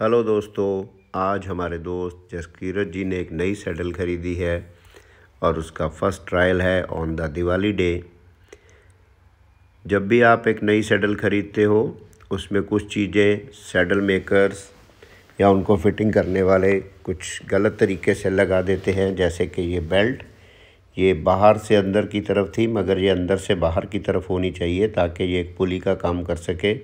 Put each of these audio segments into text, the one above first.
hello दोस्तों आज हमारे दोस्त जसकीरत जी ने एक नई सैडल खरीदी है और उसका फर्स्ट ट्रायल है ऑन द दिवाली डे जब भी आप एक नई सैडल ख़रीदते हो उसमें कुछ चीज़ें सैडल मेकर्स या उनको फिटिंग करने वाले कुछ गलत तरीके से लगा देते हैं जैसे कि ये बेल्ट ये बाहर से अंदर की तरफ थी मगर ये अंदर से बाहर की तरफ होनी चाहिए ताकि ये एक पुली का काम कर सके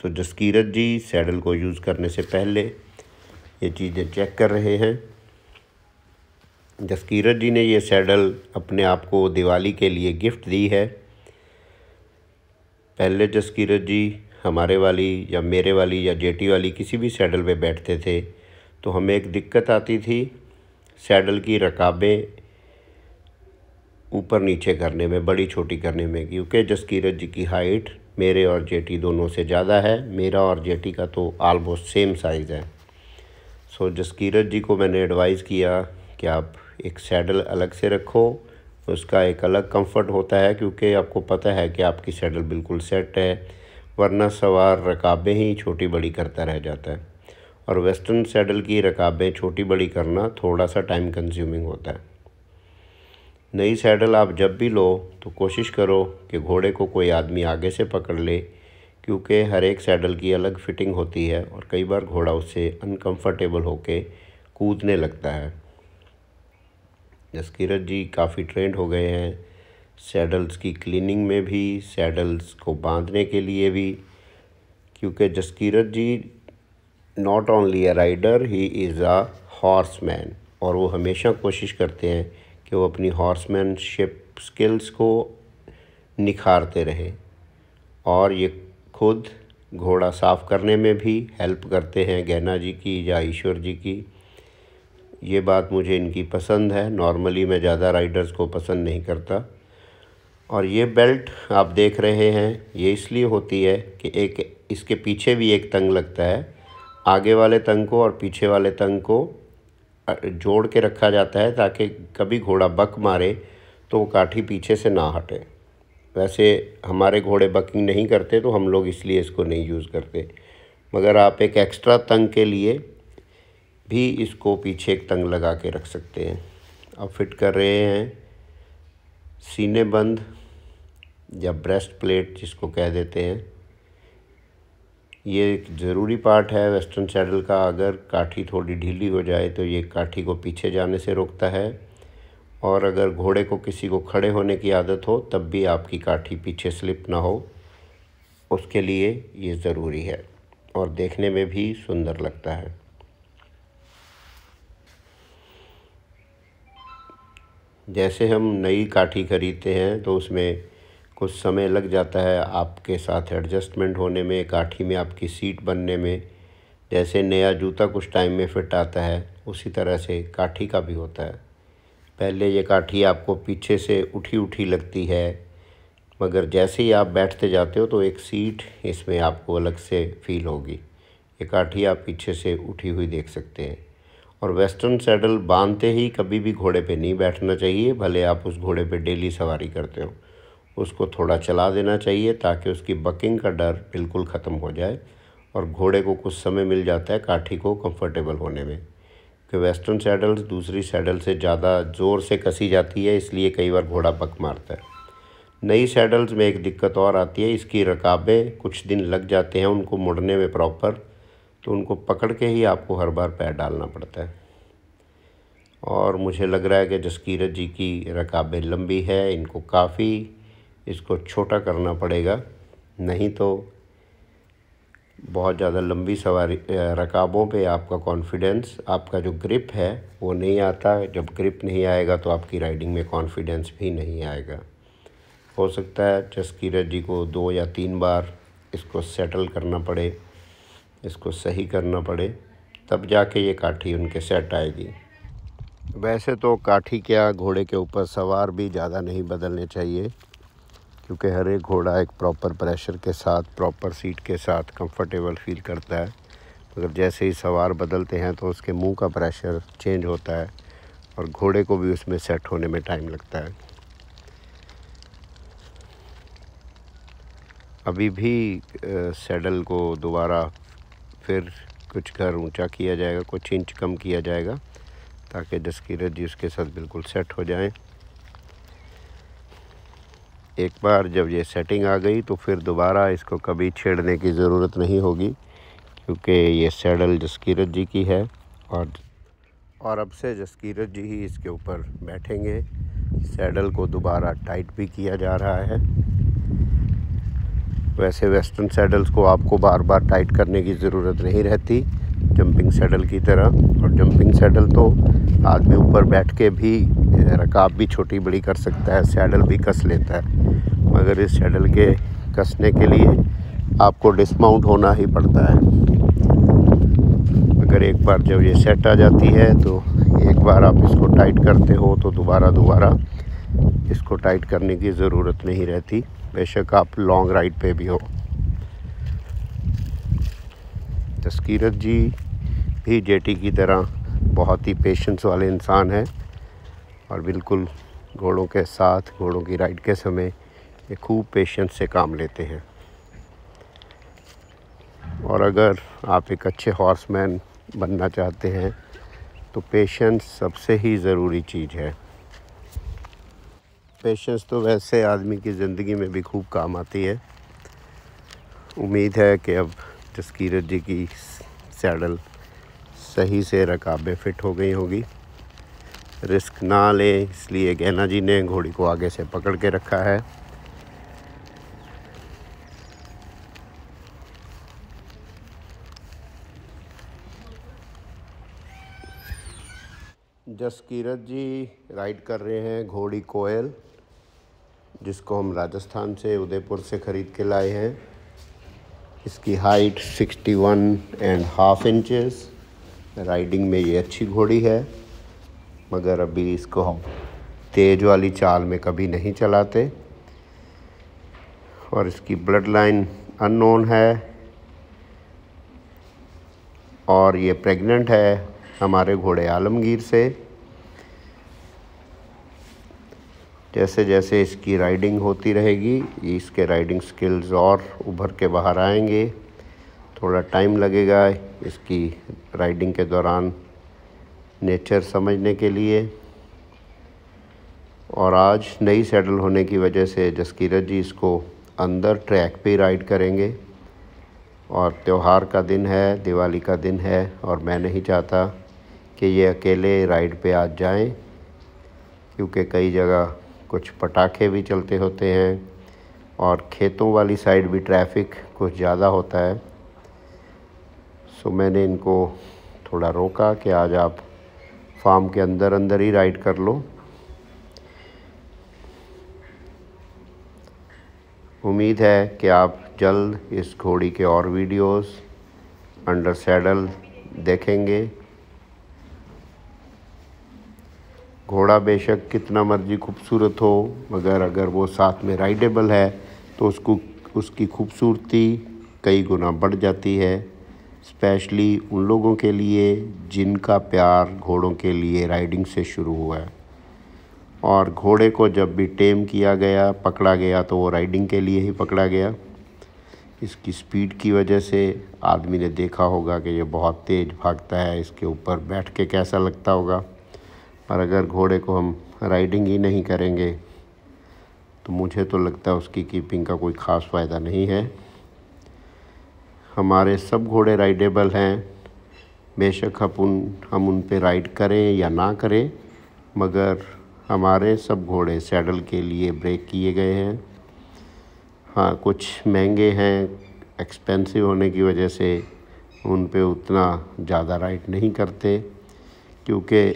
सो जसकीरत जी सैडल को यूज़ करने से पहले ये चीज़ें चेक कर रहे हैं जसकीरत जी ने ये सैडल अपने आप को दिवाली के लिए गिफ्ट दी है पहले जसकीरत जी हमारे वाली या मेरे वाली या जेटी वाली किसी भी सैडल पे बैठते थे तो हमें एक दिक्कत आती थी सैडल की रकाबें ऊपर नीचे करने में बड़ी छोटी करने में क्योंकि जसकीरत जी की हाइट मेरे और जेटी दोनों से ज़्यादा है मेरा और जेटी का तो आलमोस्ट सेम साइज़ है सो जसकीरत जी को मैंने एडवाइस किया कि आप एक सैडल अलग से रखो उसका एक अलग कंफर्ट होता है क्योंकि आपको पता है कि आपकी सैडल बिल्कुल सेट है वरना सवार रकाबें ही छोटी बड़ी करता रह जाता है और वेस्टर्न सैडल की रकाबें छोटी बड़ी करना थोड़ा सा टाइम कंज्यूमिंग होता है नई सैडल आप जब भी लो तो कोशिश करो कि घोड़े को कोई आदमी आगे से पकड़ ले क्योंकि हर एक सैडल की अलग फिटिंग होती है और कई बार घोड़ा उससे अनकंफर्टेबल होके कूदने लगता है जसकीरत जी काफ़ी ट्रेंड हो गए हैं सैडल्स की क्लीनिंग में भी सैडल्स को बांधने के लिए भी क्योंकि Jaskirat ji not only a rider ही इज़ अ हॉर्स मैन और वो हमेशा कोशिश करते हैं कि वो अपनी हॉर्समैनशिप स्किल्स को निखारते रहे और ये खुद घोड़ा साफ़ करने में भी हेल्प करते हैं गहना जी की या ईश्वर जी की ये बात मुझे इनकी पसंद है नॉर्मली मैं ज़्यादा राइडर्स को पसंद नहीं करता और ये बेल्ट आप देख रहे हैं ये इसलिए होती है कि एक इसके पीछे भी एक तंग लगता है आगे वाले तंग को और पीछे वाले तंग को जोड़ के रखा जाता है ताकि कभी घोड़ा बक मारे तो वो काठी पीछे से ना हटे वैसे हमारे घोड़े बकिंग नहीं करते तो हम लोग इसलिए इसको नहीं यूज़ करते मगर आप एक एक्स्ट्रा तंग के लिए भी इसको पीछे एक तंग लगा के रख सकते हैं अब फिट कर रहे हैं सीने बंद या ब्रेस्ट प्लेट जिसको कह देते हैं ये एक ज़रूरी पार्ट है वेस्टर्न सैडल का अगर काठी थोड़ी ढीली हो जाए तो ये काठी को पीछे जाने से रोकता है और अगर घोड़े को किसी को खड़े होने की आदत हो तब भी आपकी काठी पीछे स्लिप ना हो उसके लिए ये ज़रूरी है और देखने में भी सुंदर लगता है जैसे हम नई काठी खरीदते हैं तो उसमें कुछ समय लग जाता है आपके साथ एडजस्टमेंट होने में काठी में आपकी सीट बनने में जैसे नया जूता कुछ टाइम में फिट आता है उसी तरह से काठी का भी होता है पहले ये काठी आपको पीछे से उठी उठी लगती है मगर जैसे ही आप बैठते जाते हो तो एक सीट इसमें आपको अलग से फील होगी ये काठी आप पीछे से उठी हुई देख सकते हैं और वेस्टर्न सैडल बांधते ही कभी भी घोड़े पे नहीं बैठना चाहिए भले आप उस घोड़े पे डेली सवारी करते हो उसको थोड़ा चला देना चाहिए ताकि उसकी बकिंग का डर बिल्कुल ख़त्म हो जाए और घोड़े को कुछ समय मिल जाता है काठी को कंफर्टेबल होने में क्योंकि वेस्टर्न सैडल्स दूसरी सैडल से ज़्यादा ज़ोर से कसी जाती है इसलिए कई बार घोड़ा बक मारता है नई सैडल्स में एक दिक्कत और आती है इसकी रकाबें कुछ दिन लग जाते हैं उनको मुड़ने में प्रॉपर तो उनको पकड़ के ही आपको हर बार पैर डालना पड़ता है और मुझे लग रहा है कि जसकीरत जी की रकाबें लंबी है इनको काफ़ी इसको छोटा करना पड़ेगा नहीं तो बहुत ज़्यादा लंबी सवारी रकाबों पे आपका कॉन्फिडेंस आपका जो ग्रिप है वो नहीं आता जब ग्रिप नहीं आएगा तो आपकी राइडिंग में कॉन्फिडेंस भी नहीं आएगा हो सकता है जसकीरत जी को दो या तीन बार इसको सेटल करना पड़े इसको सही करना पड़े तब जाके ये काठी उनके सेट आएगी वैसे तो काठी क्या घोड़े के ऊपर सवार भी ज़्यादा नहीं बदलने चाहिए क्योंकि हर एक घोड़ा एक प्रॉपर प्रेशर के साथ प्रॉपर सीट के साथ कंफर्टेबल फील करता है मगर जैसे ही सवार बदलते हैं तो उसके मुंह का प्रेशर चेंज होता है और घोड़े को भी उसमें सेट होने में टाइम लगता है अभी भी सैडल को दोबारा फिर कुछ घर ऊंचा किया जाएगा कुछ इंच कम किया जाएगा ताकि डस्कीरत जी उसके साथ बिल्कुल सेट हो जाएं एक बार जब ये सेटिंग आ गई तो फिर दोबारा इसको कभी छेड़ने की ज़रूरत नहीं होगी क्योंकि ये सैडल जसकीरत जी की है और और अब से जसकीरत जी ही इसके ऊपर बैठेंगे सैडल को दोबारा टाइट भी किया जा रहा है वैसे वेस्टर्न सैडल्स को आपको बार बार टाइट करने की ज़रूरत नहीं रहती जंपिंग सैडल की तरह और जंपिंग सैडल तो आदमी ऊपर बैठ के भी रकाब भी छोटी बड़ी कर सकता है सैडल भी कस लेता है मगर इस सैडल के कसने के लिए आपको डिस्माउंट होना ही पड़ता है अगर एक बार जब ये सेट आ जाती है तो एक बार आप इसको टाइट करते हो तो दोबारा दोबारा इसको टाइट करने की ज़रूरत नहीं रहती बेशक आप लॉन्ग राइड पे भी हो तस्कीरत जी भी जेटी की तरह बहुत ही पेशेंस वाले इंसान हैं और बिल्कुल घोड़ों के साथ घोड़ों की राइड के समय ये खूब पेशेंस से काम लेते हैं और अगर आप एक अच्छे हॉर्समैन बनना चाहते हैं तो पेशेंस सबसे ही ज़रूरी चीज़ है पेशेंस तो वैसे आदमी की ज़िंदगी में भी खूब काम आती है उम्मीद है कि अब जसकीरत जी की सैडल सही से रकाबे फिट हो गई होगी रिस्क ना लें इसलिए गहना जी ने घोड़ी को आगे से पकड़ के रखा है जसकीरत जी राइड कर रहे हैं घोड़ी कोयल जिसको हम राजस्थान से उदयपुर से ख़रीद के लाए हैं इसकी height 61 and half inches riding में ये अच्छी घोड़ी है मगर अभी इसको हम तेज वाली चाल में कभी नहीं चलाते और इसकी ब्लड लाइन अननोन है और ये प्रेग्नेंट है हमारे घोड़े आलमगीर से जैसे जैसे इसकी राइडिंग होती रहेगी इसके राइडिंग स्किल्स और उभर के बाहर आएंगे थोड़ा टाइम लगेगा इसकी राइडिंग के दौरान नेचर समझने के लिए और आज नई सेडल होने की वजह से जसकीरत जी इसको अंदर ट्रैक पे राइड करेंगे और त्यौहार का दिन है दिवाली का दिन है और मैं नहीं चाहता कि ये अकेले राइड पे आज जाएं क्योंकि कई जगह कुछ पटाखे भी चलते होते हैं और खेतों वाली साइड भी ट्रैफिक कुछ ज़्यादा होता है सो मैंने इनको थोड़ा रोका कि आज आप फार्म के अंदर अंदर ही राइड कर लो उम्मीद है कि आप जल्द इस घोड़ी के और वीडियोस अंडर सैडल देखेंगे घोड़ा बेशक कितना मर्जी खूबसूरत हो मगर अगर वो साथ में राइडेबल है तो उसको उसकी खूबसूरती कई गुना बढ़ जाती है स्पेशली उन लोगों के लिए जिनका प्यार घोड़ों के लिए राइडिंग से शुरू हुआ है और घोड़े को जब भी टेम किया गया पकड़ा गया तो वो राइडिंग के लिए ही पकड़ा गया इसकी स्पीड की वजह से आदमी ने देखा होगा कि ये बहुत तेज़ भागता है इसके ऊपर बैठ के कैसा लगता होगा पर अगर घोड़े को हम राइडिंग ही नहीं करेंगे तो मुझे तो लगता है उसकी कीपिंग का कोई ख़ास फ़ायदा नहीं है हमारे सब घोड़े राइडेबल हैं बेशक हम उन हम उन पर राइड करें या ना करें मगर हमारे सब घोड़े सैडल के लिए ब्रेक किए गए हैं हाँ कुछ महंगे हैं एक्सपेंसिव होने की वजह से उन पे उतना ज़्यादा राइड नहीं करते क्योंकि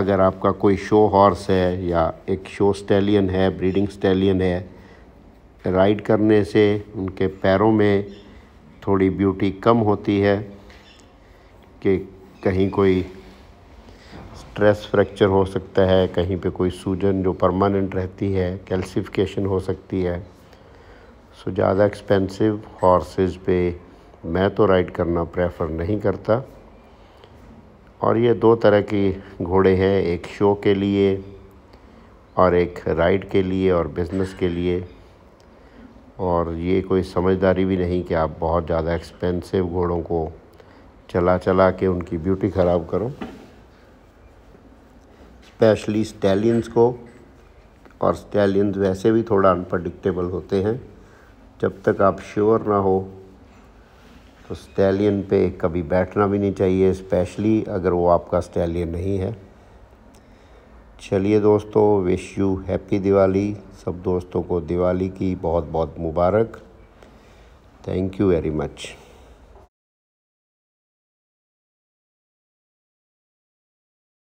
अगर आपका कोई शो हॉर्स है या एक शो स्टैलियन है ब्रीडिंग स्टैलियन है राइड करने से उनके पैरों में थोड़ी ब्यूटी कम होती है कि कहीं कोई स्ट्रेस फ्रैक्चर हो सकता है कहीं पे कोई सूजन जो परमानेंट रहती है कैल्सिफिकेशन हो सकती है सो ज़्यादा एक्सपेंसिव हॉर्सेस पे मैं तो राइड करना प्रेफर नहीं करता और ये दो तरह के घोड़े हैं एक शो के लिए और एक राइड के लिए और बिज़नेस के लिए और ये कोई समझदारी भी नहीं कि आप बहुत ज़्यादा एक्सपेंसिव घोड़ों को चला चला के उनकी ब्यूटी ख़राब करो स्पेशली स्टैलियंस को और स्टैलियंस वैसे भी थोड़ा अनप्रडिक्टेबल होते हैं जब तक आप श्योर ना हो तो स्टैलियन पे कभी बैठना भी नहीं चाहिए स्पेशली अगर वो आपका स्टैलियन नहीं है चलिए दोस्तों विश यू हैप्पी दिवाली सब दोस्तों को दिवाली की बहुत बहुत मुबारक थैंक यू वेरी मच